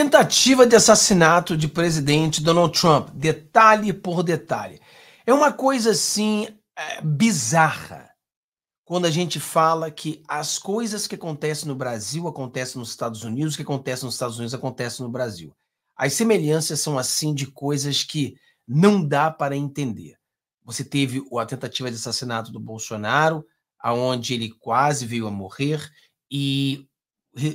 Tentativa de assassinato de presidente Donald Trump, detalhe por detalhe. É uma coisa assim é, bizarra quando a gente fala que as coisas que acontecem no Brasil acontecem nos Estados Unidos, que acontecem nos Estados Unidos acontecem no Brasil. As semelhanças são assim de coisas que não dá para entender. Você teve a tentativa de assassinato do Bolsonaro, aonde ele quase veio a morrer e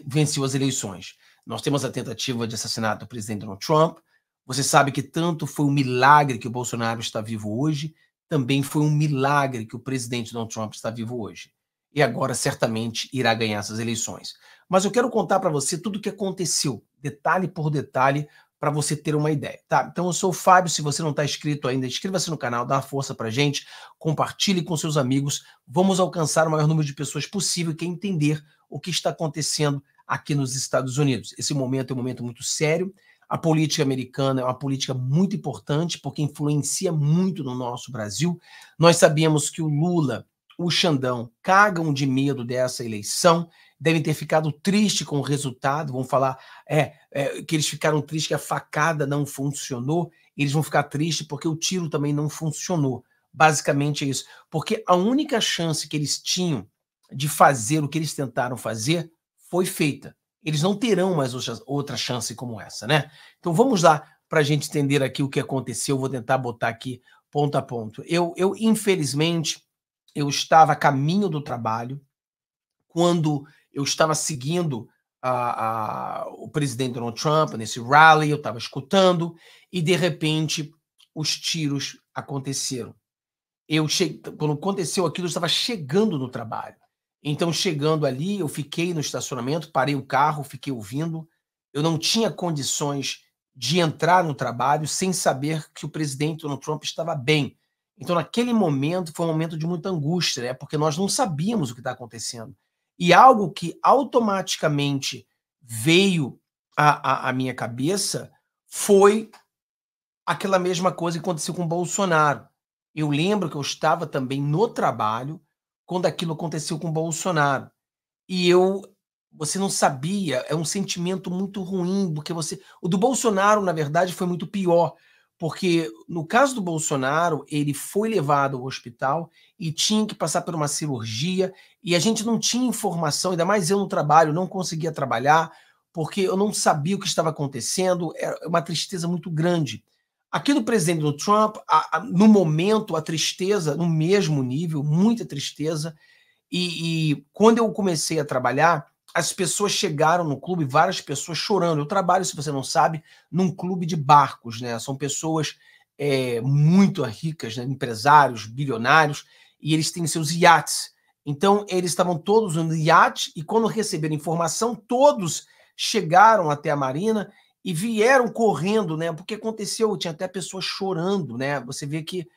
venceu as eleições. Nós temos a tentativa de assassinato do presidente Donald Trump. Você sabe que tanto foi um milagre que o Bolsonaro está vivo hoje, também foi um milagre que o presidente Donald Trump está vivo hoje. E agora certamente irá ganhar essas eleições. Mas eu quero contar para você tudo o que aconteceu, detalhe por detalhe, para você ter uma ideia, tá? Então eu sou o Fábio, se você não está inscrito ainda, inscreva-se no canal, dá uma força para gente, compartilhe com seus amigos, vamos alcançar o maior número de pessoas possível que entender o que está acontecendo aqui nos Estados Unidos. Esse momento é um momento muito sério. A política americana é uma política muito importante porque influencia muito no nosso Brasil. Nós sabemos que o Lula, o Xandão, cagam de medo dessa eleição, devem ter ficado triste com o resultado, vão falar é, é que eles ficaram tristes que a facada não funcionou, eles vão ficar tristes porque o tiro também não funcionou. Basicamente é isso. Porque a única chance que eles tinham de fazer o que eles tentaram fazer foi feita. Eles não terão mais outra chance como essa, né? Então vamos lá para a gente entender aqui o que aconteceu. Vou tentar botar aqui ponto a ponto. Eu, eu infelizmente, eu estava a caminho do trabalho quando eu estava seguindo a, a, o presidente Donald Trump nesse rally, eu estava escutando e de repente os tiros aconteceram. Eu cheguei, quando aconteceu aquilo, eu estava chegando no trabalho. Então, chegando ali, eu fiquei no estacionamento, parei o carro, fiquei ouvindo. Eu não tinha condições de entrar no trabalho sem saber que o presidente Donald Trump estava bem. Então, naquele momento, foi um momento de muita angústia, né? porque nós não sabíamos o que está acontecendo. E algo que automaticamente veio à, à, à minha cabeça foi aquela mesma coisa que aconteceu com o Bolsonaro. Eu lembro que eu estava também no trabalho, quando aquilo aconteceu com Bolsonaro. E eu você não sabia, é um sentimento muito ruim, porque você. O do Bolsonaro, na verdade, foi muito pior, porque no caso do Bolsonaro, ele foi levado ao hospital e tinha que passar por uma cirurgia, e a gente não tinha informação, ainda mais eu no trabalho, não conseguia trabalhar, porque eu não sabia o que estava acontecendo, era uma tristeza muito grande. Aqui do presidente do Trump, a, a, no momento, a tristeza, no mesmo nível, muita tristeza. E, e, quando eu comecei a trabalhar, as pessoas chegaram no clube, várias pessoas chorando. Eu trabalho, se você não sabe, num clube de barcos, né? São pessoas é, muito ricas, né? empresários, bilionários, e eles têm seus iates. Então, eles estavam todos no iate, e quando receberam informação, todos chegaram até a marina e vieram correndo, né? Porque aconteceu, tinha até pessoas chorando, né? Você vê que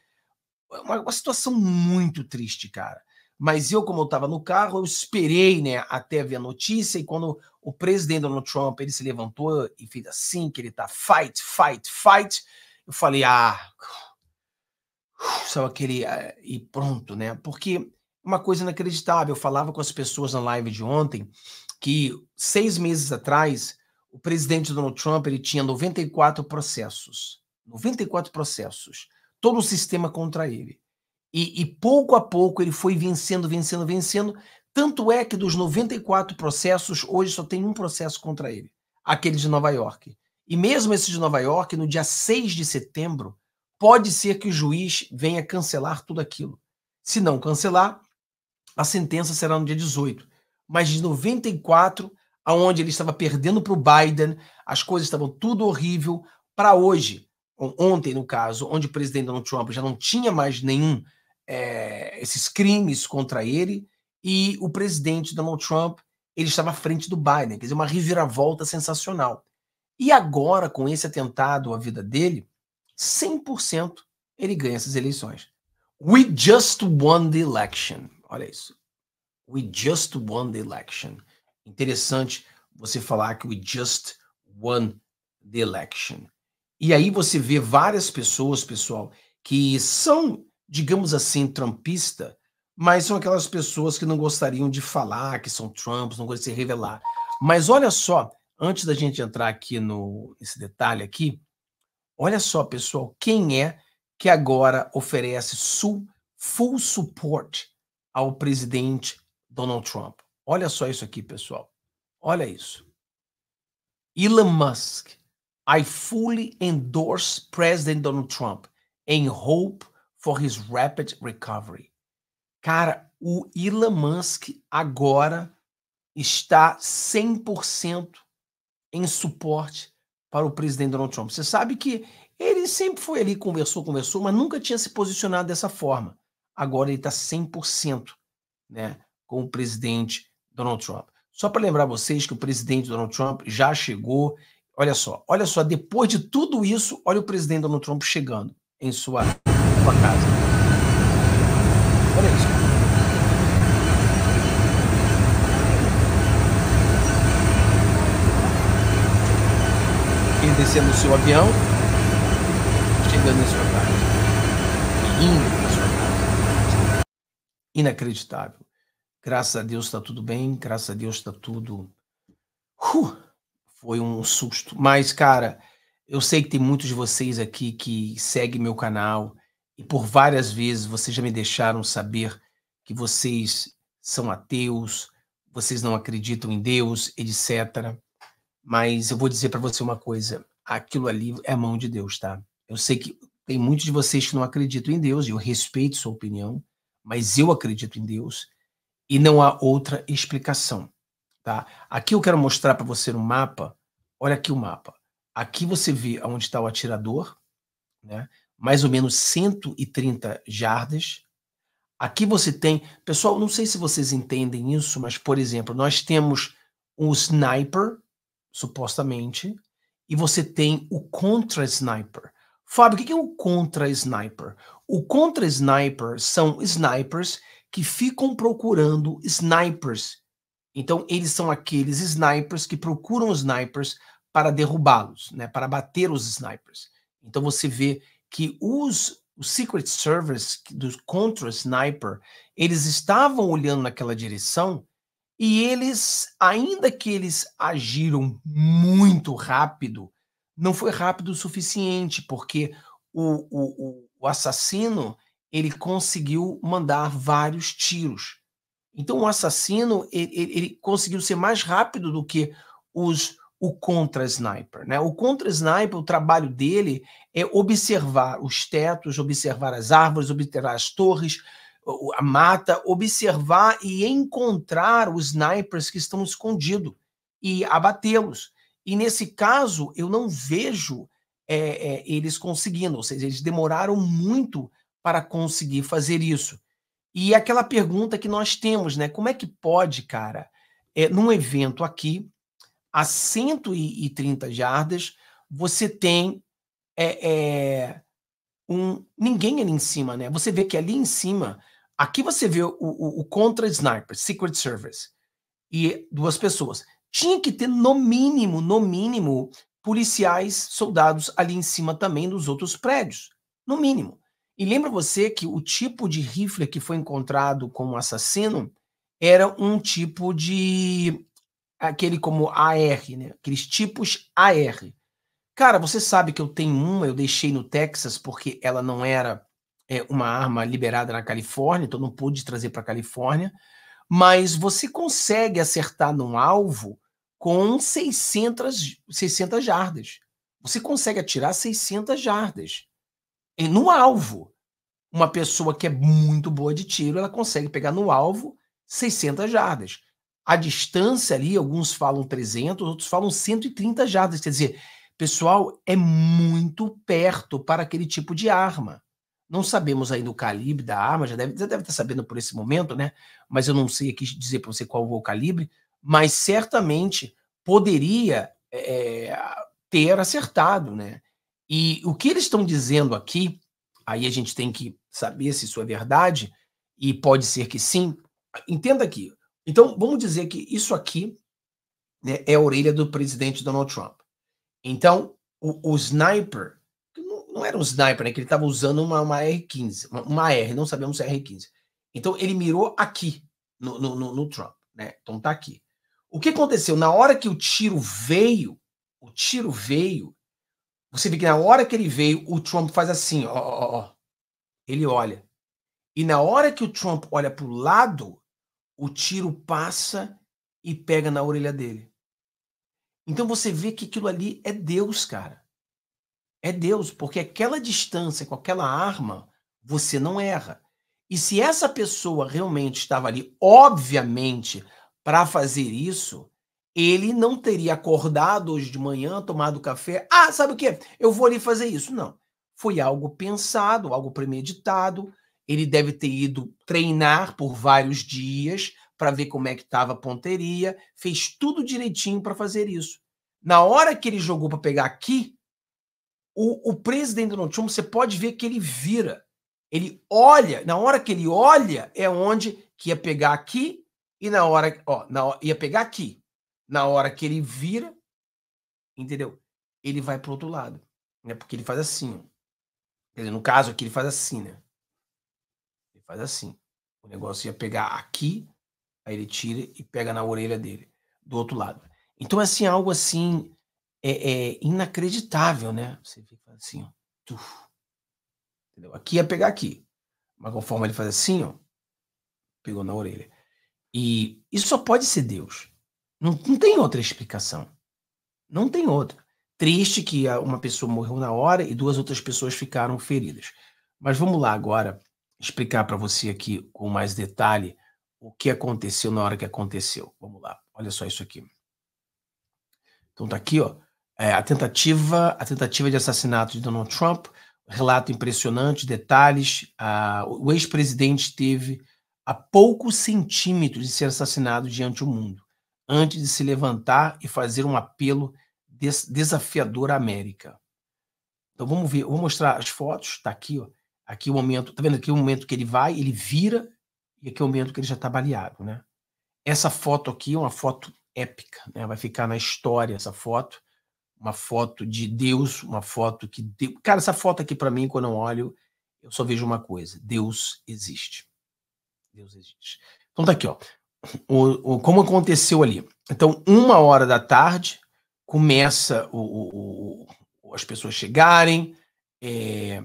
é uma, uma situação muito triste, cara. Mas eu, como eu estava no carro, eu esperei, né, até ver a notícia e quando o presidente Donald Trump ele se levantou e fez assim que ele tá fight, fight, fight, eu falei ah, só aquele eh, e pronto, né? Porque uma coisa inacreditável, eu falava com as pessoas na live de ontem que seis meses atrás o presidente Donald Trump ele tinha 94 processos. 94 processos. Todo o sistema contra ele. E, e, pouco a pouco ele foi vencendo, vencendo, vencendo. Tanto é que dos 94 processos, hoje só tem um processo contra ele, aquele de Nova York. E mesmo esse de Nova York, no dia 6 de setembro, pode ser que o juiz venha cancelar tudo aquilo. Se não cancelar, a sentença será no dia 18. Mas de 94, aonde ele estava perdendo para o Biden, as coisas estavam tudo horrível, para hoje, ontem no caso, onde o presidente Donald Trump já não tinha mais nenhum é, esses crimes contra ele, e o presidente Donald Trump ele estava à frente do Biden, quer dizer, uma reviravolta sensacional. E agora, com esse atentado à vida dele, 100% ele ganha essas eleições. We just won the election. Olha isso. We just won the election. Interessante você falar que we just won the election. E aí você vê várias pessoas, pessoal, que são, digamos assim, trumpista, mas são aquelas pessoas que não gostariam de falar, que são Trumps, não gostariam de se revelar. Mas olha só, antes da gente entrar aqui no, nesse detalhe aqui, olha só, pessoal, quem é que agora oferece full support ao presidente Donald Trump? Olha só isso aqui, pessoal. Olha isso. Elon Musk. I fully endorse President Donald Trump in hope for his rapid recovery. Cara, o Elon Musk agora está 100% em suporte para o presidente Donald Trump. Você sabe que ele sempre foi ali, conversou, conversou, mas nunca tinha se posicionado dessa forma. Agora ele está 100% né, com o presidente Donald Trump. Só para lembrar vocês que o presidente Donald Trump já chegou. Olha só, olha só, depois de tudo isso, olha o presidente Donald Trump chegando em sua, sua casa. Olha isso. Ele descendo do seu avião, chegando em sua casa. indo para sua casa. Inacreditável. Graças a Deus está tudo bem, graças a Deus está tudo. Uh, foi um susto. Mas, cara, eu sei que tem muitos de vocês aqui que seguem meu canal e por várias vezes vocês já me deixaram saber que vocês são ateus, vocês não acreditam em Deus, etc. Mas eu vou dizer para você uma coisa: aquilo ali é a mão de Deus, tá? Eu sei que tem muitos de vocês que não acreditam em Deus, e eu respeito sua opinião, mas eu acredito em Deus e não há outra explicação. Tá? Aqui eu quero mostrar para você no mapa. Olha aqui o mapa. Aqui você vê onde está o atirador, né? mais ou menos 130 jardas. Aqui você tem, pessoal, não sei se vocês entendem isso, mas por exemplo, nós temos um sniper, supostamente, e você tem o contra-sniper. Fábio, o que é o um contra-sniper? O contra-sniper são snipers que ficam procurando snipers. Então, eles são aqueles snipers que procuram snipers para derrubá-los, né, para bater os snipers. Então, você vê que os, os Secret Service dos Contra Sniper, eles estavam olhando naquela direção e eles, ainda que eles agiram muito rápido, não foi rápido o suficiente, porque o, o, o assassino ele conseguiu mandar vários tiros. Então o assassino ele, ele conseguiu ser mais rápido do que os o contra sniper, né? O contra sniper, o trabalho dele é observar os tetos, observar as árvores, observar as torres, a mata, observar e encontrar os snipers que estão escondidos e abatê-los. E nesse caso eu não vejo é, é, eles conseguindo, ou seja, eles demoraram muito para conseguir fazer isso. E aquela pergunta que nós temos, né? Como é que pode, cara, é, num evento aqui, a 130 jardas, você tem é, é, um, ninguém ali em cima, né? Você vê que ali em cima, aqui você vê o, o, o contra-sniper, Secret Service, e duas pessoas. Tinha que ter, no mínimo, no mínimo, policiais, soldados ali em cima também dos outros prédios. No mínimo. E lembra você que o tipo de rifle que foi encontrado como assassino era um tipo de aquele como AR, né? Aqueles tipos AR. Cara, você sabe que eu tenho uma, eu deixei no Texas porque ela não era é, uma arma liberada na Califórnia, então não pude trazer para a Califórnia. Mas você consegue acertar num alvo com 600, 600 jardas. Você consegue atirar 600 jardas no alvo. Uma pessoa que é muito boa de tiro, ela consegue pegar no alvo 600 jardas. A distância ali, alguns falam 300, outros falam 130 jardas. Quer dizer, pessoal, é muito perto para aquele tipo de arma. Não sabemos ainda o calibre da arma, já deve, já deve estar sabendo por esse momento, né? Mas eu não sei aqui dizer para você qual o calibre, mas certamente poderia é, ter acertado, né? E o que eles estão dizendo aqui, aí a gente tem que saber se isso é verdade, e pode ser que sim. Entenda aqui. Então, vamos dizer que isso aqui né, é a orelha do presidente Donald Trump. Então, o, o sniper, não, não, era um sniper, né? Que ele estava usando uma, uma R-15, uma, uma, R, não sabemos se é R-15. Então, ele mirou aqui, no, no, no Trump, né? Então, tá aqui. O que aconteceu? Na hora que o tiro veio, o tiro veio, você vê que na hora que ele veio, o Trump faz assim, ó, ó, ó. Ele olha. E na hora que o Trump olha para o lado, o tiro passa e pega na orelha dele. Então você vê que aquilo ali é Deus, cara. É Deus, porque aquela distância com aquela arma, você não erra. E se essa pessoa realmente estava ali, obviamente, para fazer isso, ele não teria acordado hoje de manhã, tomado café. Ah, sabe o que? Eu vou ali fazer isso. Não. Foi algo pensado, algo premeditado. Ele deve ter ido treinar por vários dias para ver como é que estava a ponteria. Fez tudo direitinho para fazer isso. Na hora que ele jogou para pegar aqui, o, o presidente Donald Trump, você pode ver que ele vira. Ele olha, na hora que ele olha, é onde que ia pegar aqui e na hora, ó, na, ia pegar aqui na hora que ele vira, entendeu? Ele vai pro outro lado, né? Porque ele faz assim. Dizer, no caso aqui, ele faz assim, né? Ele faz assim. O negócio ia pegar aqui, aí ele tira e pega na orelha dele, do outro lado. Então, assim, é algo assim é, é inacreditável, né? Você fica assim, ó. Tuf, entendeu? Aqui ia pegar aqui. Mas conforme ele faz assim, ó, pegou na orelha. E isso só pode ser Deus. Não, não tem outra explicação. Não tem outra. Triste que uma pessoa morreu na hora e duas outras pessoas ficaram feridas. Mas vamos lá agora explicar para você aqui com mais detalhe o que aconteceu na hora que aconteceu. Vamos lá, olha só isso aqui. Então tá aqui, ó, é, a tentativa, a tentativa de assassinato de Donald Trump, relato impressionante, detalhes. o ex-presidente teve a poucos centímetros de ser assassinado diante do mundo antes de se levantar e fazer um apelo des desafiador à América. Então vamos ver, eu vou mostrar as fotos, está aqui, ó. Aqui é o momento, tá vendo aqui o momento que ele vai, ele vira, e aqui é o momento que ele já está baleado, né? Essa foto aqui é uma foto épica, né? Vai ficar na história essa foto, uma foto de Deus, uma foto que Cara, essa foto aqui para mim, quando eu olho, eu só vejo uma coisa: Deus existe. Deus existe. Então tá aqui, ó o, o, como aconteceu ali. Então, uma hora da tarde, começa o, o as pessoas chegarem, é,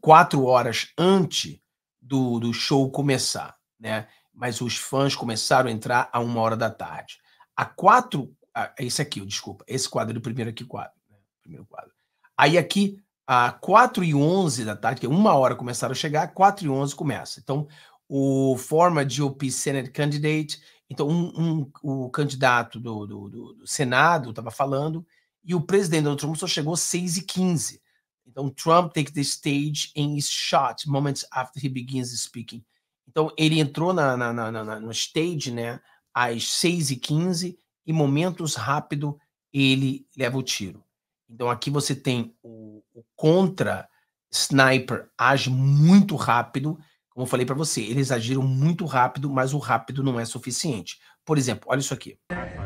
quatro horas antes do, do show começar, né? Mas os fãs começaram a entrar a uma hora da tarde. A quatro. Ah, esse aqui, desculpa, esse quadro é do primeiro aqui, quadro. Né? Primeiro quadro. Aí aqui, a quatro e onze da tarde, que é uma hora começaram a chegar, quatro e onze começa. Então, o former GOP Senate candidate. Então, um, um, o candidato do, do, do Senado estava falando e o presidente Donald Trump só chegou às 6 e 15 Então, Trump takes the stage and is shot moments after he begins speaking. Então, ele entrou na, na, na, na no stage né, às 6 e 15 e momentos rápido ele leva o tiro. Então, aqui você tem o, o contra-sniper age muito rápido como eu falei para você, eles agiram muito rápido, mas o rápido não é suficiente. Por exemplo, olha isso aqui.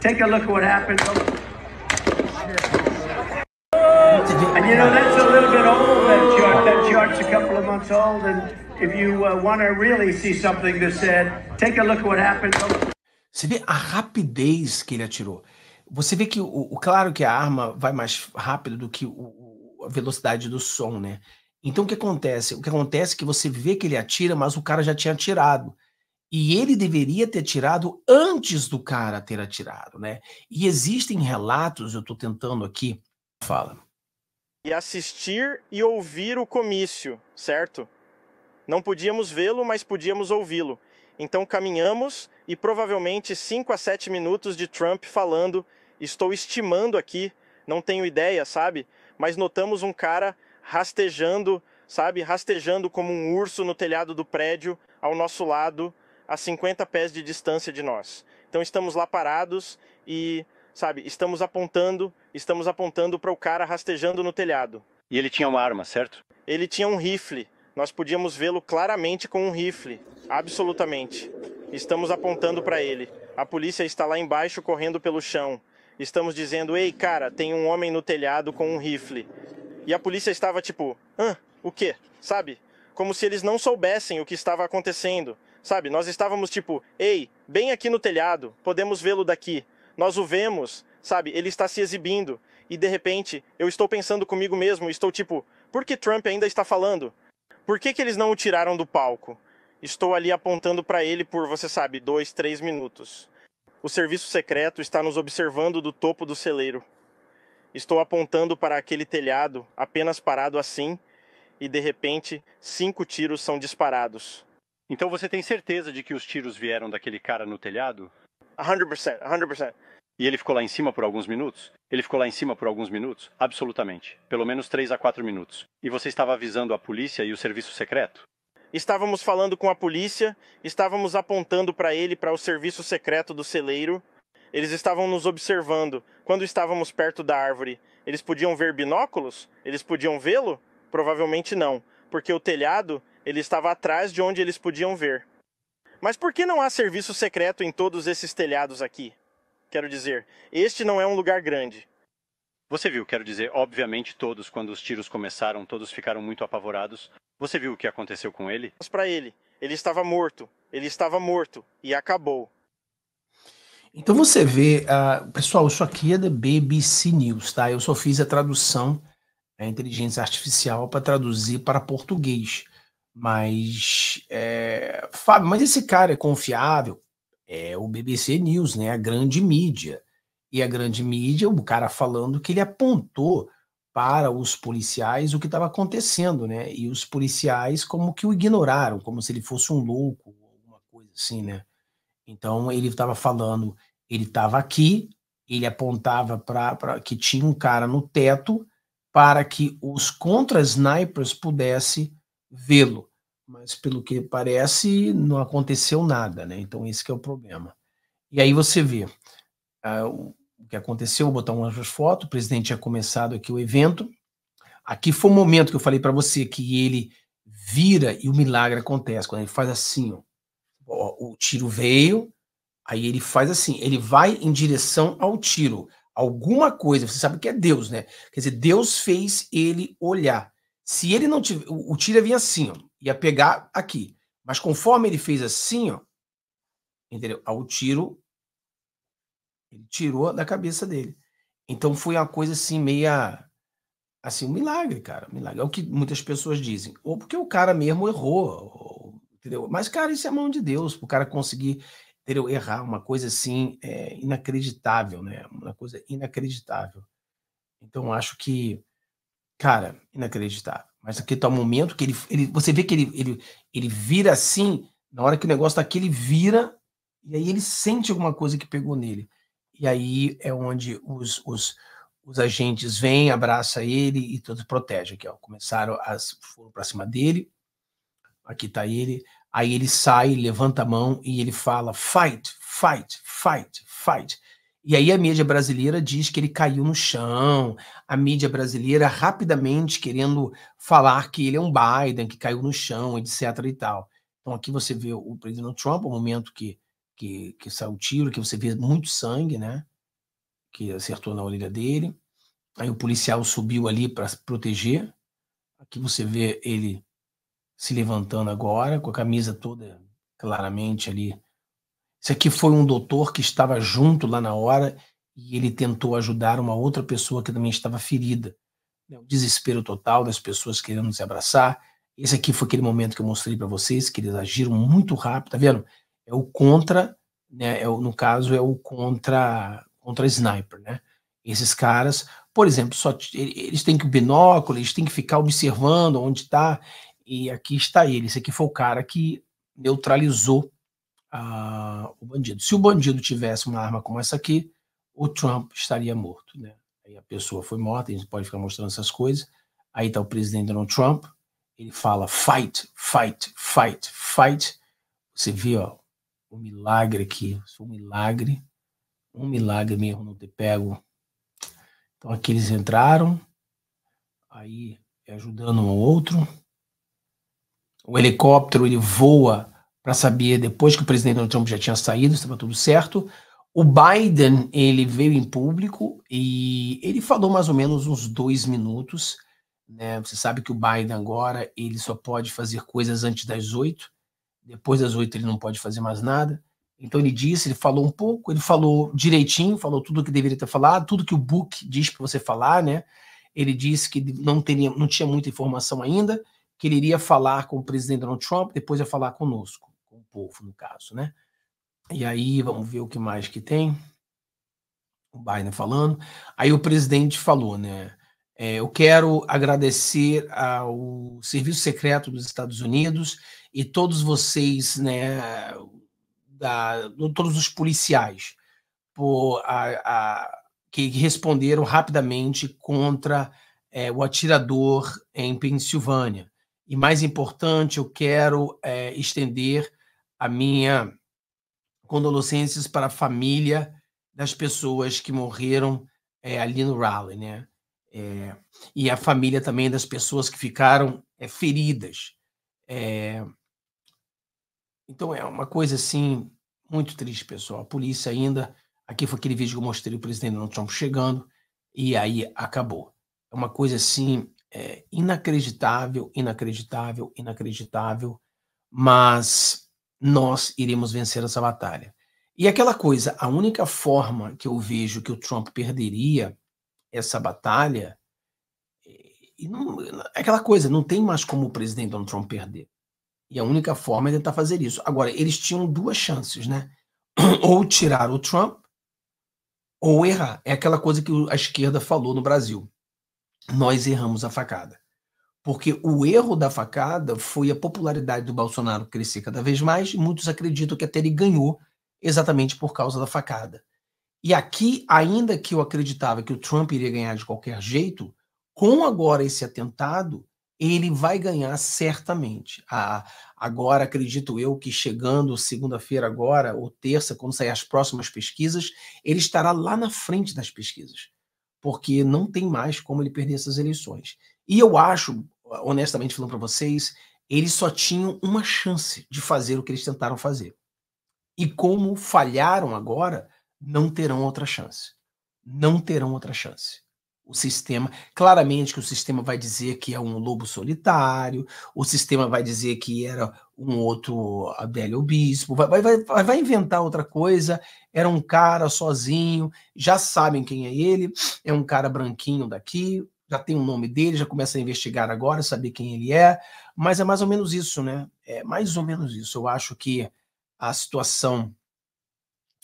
Take a look what happened. And you know that's a little bit old that chart. That chart's a couple of months old and if you uh, want to really see something that said, take a look what happened. Você vê a rapidez que ele atirou. Você vê que o, o claro que a arma vai mais rápido do que o, a velocidade do som, né? Então o que acontece? O que acontece é que você vê que ele atira, mas o cara já tinha atirado. E ele deveria ter atirado antes do cara ter atirado, né? E existem relatos, eu estou tentando aqui, fala. E assistir e ouvir o comício, certo? Não podíamos vê-lo, mas podíamos ouvi-lo. Então caminhamos e provavelmente 5 a 7 minutos de Trump falando, estou estimando aqui, não tenho ideia, sabe? Mas notamos um cara rastejando, sabe? Rastejando como um urso no telhado do prédio, ao nosso lado, a 50 pés de distância de nós. Então estamos lá parados e, sabe, estamos apontando, estamos apontando para o cara rastejando no telhado. E ele tinha uma arma, certo? Ele tinha um rifle. Nós podíamos vê-lo claramente com um rifle, absolutamente. Estamos apontando para ele. A polícia está lá embaixo correndo pelo chão. Estamos dizendo: "Ei, cara, tem um homem no telhado com um rifle. E a polícia estava tipo, hã? O quê? Sabe? Como se eles não soubessem o que estava acontecendo. Sabe? Nós estávamos tipo, ei, bem aqui no telhado, podemos vê-lo daqui. Nós o vemos, sabe? Ele está se exibindo. E de repente, eu estou pensando comigo mesmo, estou tipo, por que Trump ainda está falando? Por que, que eles não o tiraram do palco? Estou ali apontando para ele por, você sabe, dois, três minutos. O serviço secreto está nos observando do topo do celeiro. Estou apontando para aquele telhado, apenas parado assim, e de repente cinco tiros são disparados. Então você tem certeza de que os tiros vieram daquele cara no telhado? 100%, 100%. E ele ficou lá em cima por alguns minutos? Ele ficou lá em cima por alguns minutos? Absolutamente. Pelo menos 3 a 4 minutos. E você estava avisando a polícia e o serviço secreto? Estávamos falando com a polícia, estávamos apontando para ele para o serviço secreto do celeiro eles estavam nos observando quando estávamos perto da árvore. Eles podiam ver binóculos? Eles podiam vê-lo? Provavelmente não, porque o telhado ele estava atrás de onde eles podiam ver. Mas por que não há serviço secreto em todos esses telhados aqui? Quero dizer, este não é um lugar grande. Você viu, quero dizer, obviamente todos, quando os tiros começaram, todos ficaram muito apavorados. Você viu o que aconteceu com ele? Mas para ele, ele estava morto, ele estava morto e acabou. Então você vê, uh, pessoal, isso aqui é da BBC News, tá? Eu só fiz a tradução, a né, inteligência artificial, para traduzir para português. Mas, é, Fábio, mas esse cara é confiável? É o BBC News, né? A grande mídia. E a grande mídia, o cara falando que ele apontou para os policiais o que estava acontecendo, né? E os policiais como que o ignoraram, como se ele fosse um louco, alguma coisa assim, né? Então ele estava falando, ele estava aqui, ele apontava para que tinha um cara no teto para que os contra-snipers pudessem vê-lo. Mas pelo que parece, não aconteceu nada, né? Então esse é o problema. E aí você vê uh, o que aconteceu, vou botar umas fotos, o presidente tinha começado aqui o evento. Aqui foi o momento que eu falei para você que ele vira e o milagre acontece, quando ele faz assim, ó o tiro veio, aí ele faz assim, ele vai em direção ao tiro. Alguma coisa, você sabe que é Deus, né? Quer dizer, Deus fez ele olhar. Se ele não tiver, o, o tiro ia vir assim, ó, ia pegar aqui. Mas conforme ele fez assim, ó, entendeu? Ao tiro, ele tirou da cabeça dele. Então foi uma coisa assim, meia. Assim, um milagre, cara. Um milagre. É o que muitas pessoas dizem. Ou porque o cara mesmo errou, entendeu? Mas, cara, isso é a mão de Deus, para o cara conseguir entendeu? errar uma coisa assim é, inacreditável, né? Uma coisa inacreditável. Então, acho que, cara, inacreditável. Mas aqui tá o um momento que ele, ele você vê que ele, ele, ele vira assim, na hora que o negócio está aqui, ele vira, e aí ele sente alguma coisa que pegou nele. E aí é onde os, os, os agentes vêm, abraça ele e todos protegem. Aqui, ó, começaram a foram para cima dele, Aqui está ele. Aí ele sai, levanta a mão e ele fala: fight, fight, fight, fight. E aí a mídia brasileira diz que ele caiu no chão. A mídia brasileira rapidamente querendo falar que ele é um Biden, que caiu no chão, etc. e tal. Então aqui você vê o presidente Trump, o momento que, que, que saiu o tiro, que você vê muito sangue, né? Que acertou na orelha dele. Aí o policial subiu ali para proteger. Aqui você vê ele se levantando agora, com a camisa toda claramente ali. Esse aqui foi um doutor que estava junto lá na hora e ele tentou ajudar uma outra pessoa que também estava ferida. É o desespero total das pessoas querendo se abraçar. Esse aqui foi aquele momento que eu mostrei para vocês, que eles agiram muito rápido, tá vendo? É o contra, né? É o, no caso, é o contra contra sniper, né? Esses caras, por exemplo, só eles têm que o binóculo, eles têm que ficar observando onde está, e aqui está ele. Esse aqui foi o cara que neutralizou ah, o bandido. Se o bandido tivesse uma arma como essa aqui, o Trump estaria morto. Né? Aí a pessoa foi morta, a gente pode ficar mostrando essas coisas. Aí está o presidente Donald Trump, ele fala fight, fight, fight, fight. Você vê ó, o milagre aqui, é um milagre, um milagre mesmo não ter pego. Então aqui eles entraram, aí ajudando um ao outro o helicóptero ele voa para saber depois que o presidente Donald Trump já tinha saído, estava tudo certo. O Biden ele veio em público e ele falou mais ou menos uns dois minutos. Né? Você sabe que o Biden agora ele só pode fazer coisas antes das oito. Depois das oito ele não pode fazer mais nada. Então ele disse, ele falou um pouco, ele falou direitinho, falou tudo o que deveria ter falado, tudo que o book diz para você falar, né? Ele disse que não teria, não tinha muita informação ainda, que ele iria falar com o presidente Donald Trump, depois ia falar conosco, com o povo, no caso, né? E aí, vamos ver o que mais que tem. O Biden falando. Aí o presidente falou, né? É, eu quero agradecer ao Serviço Secreto dos Estados Unidos e todos vocês, né? Da, todos os policiais por, a, a, que responderam rapidamente contra é, o atirador em Pensilvânia. E mais importante, eu quero é, estender a minha condolências para a família das pessoas que morreram é, ali no rally, né? É, e a família também das pessoas que ficaram feridas. então é uma coisa assim muito triste, pessoal. A polícia ainda aqui foi aquele vídeo que eu mostrei o presidente Donald Trump chegando e aí acabou. É uma coisa assim é, inacreditável, inacreditável, inacreditável, mas nós iremos vencer essa batalha. E aquela coisa, a única forma que eu vejo que o Trump perderia essa batalha, não, é aquela coisa, não tem mais como o presidente Donald Trump perder. E a única forma é tentar fazer isso. Agora, eles tinham duas chances, né? Ou tirar o Trump ou errar. É aquela coisa que a esquerda falou no Brasil nós erramos a facada. Porque o erro da facada foi a popularidade do Bolsonaro crescer cada vez mais, e muitos acreditam que até ele ganhou exatamente por causa da facada. E aqui, ainda que eu acreditava que o Trump iria ganhar de qualquer jeito, com agora esse atentado, ele vai ganhar certamente. Ah, agora, acredito eu que chegando segunda-feira agora, ou terça, quando sair as próximas pesquisas, ele estará lá na frente das pesquisas porque não tem mais como ele perder essas eleições. E eu acho, honestamente falando para vocês, eles só tinham uma chance de fazer o que eles tentaram fazer. E como falharam agora, não terão outra chance. Não terão outra chance o sistema. Claramente que o sistema vai dizer que é um lobo solitário, o sistema vai dizer que era um outro Abélio Bispo, vai, vai, vai, vai inventar outra coisa, era um cara sozinho, já sabem quem é ele, é um cara branquinho daqui, já tem o um nome dele, já começa a investigar agora, saber quem ele é, mas é mais ou menos isso, né? É mais ou menos isso. Eu acho que a situação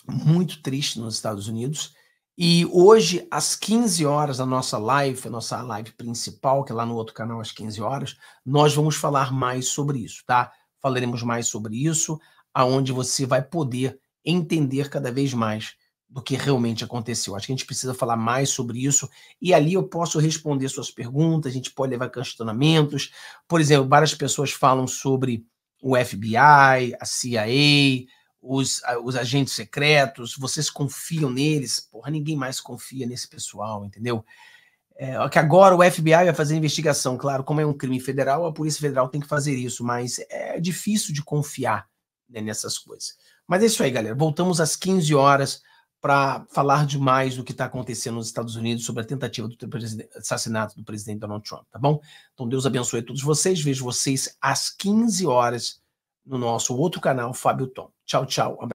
muito triste nos Estados Unidos e hoje, às 15 horas, a nossa live, a nossa live principal, que é lá no outro canal, às 15 horas, nós vamos falar mais sobre isso, tá? Falaremos mais sobre isso, aonde você vai poder entender cada vez mais do que realmente aconteceu. Acho que a gente precisa falar mais sobre isso e ali eu posso responder suas perguntas, a gente pode levar questionamentos. Por exemplo, várias pessoas falam sobre o FBI, a CIA, os, os agentes secretos, vocês confiam neles? Porra, ninguém mais confia nesse pessoal, entendeu? É, que agora o FBI vai fazer investigação, claro, como é um crime federal, a Polícia Federal tem que fazer isso, mas é difícil de confiar né, nessas coisas. Mas é isso aí, galera. Voltamos às 15 horas para falar de mais do que está acontecendo nos Estados Unidos sobre a tentativa do assassinato do presidente Donald Trump, tá bom? Então Deus abençoe todos vocês. Vejo vocês às 15 horas no nosso outro canal, Fábio Tom. Tchau, tchau.